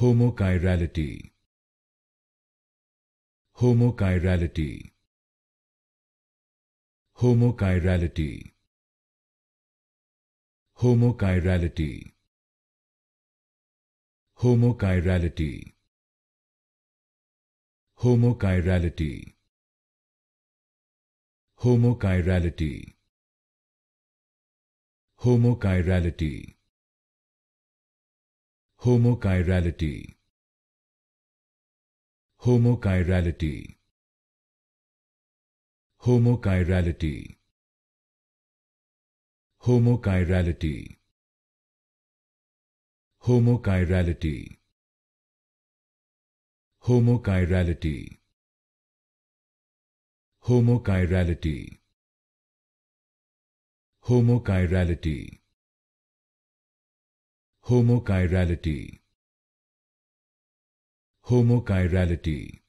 Homochirality Homochirality Homochirality Homochirality Homochirality Homochirality Homochirality Homochirality Homochirality Homochirality Homochirality Homochirality Homochirality Homochirality Homochirality Homochirality Homochirality Homochirality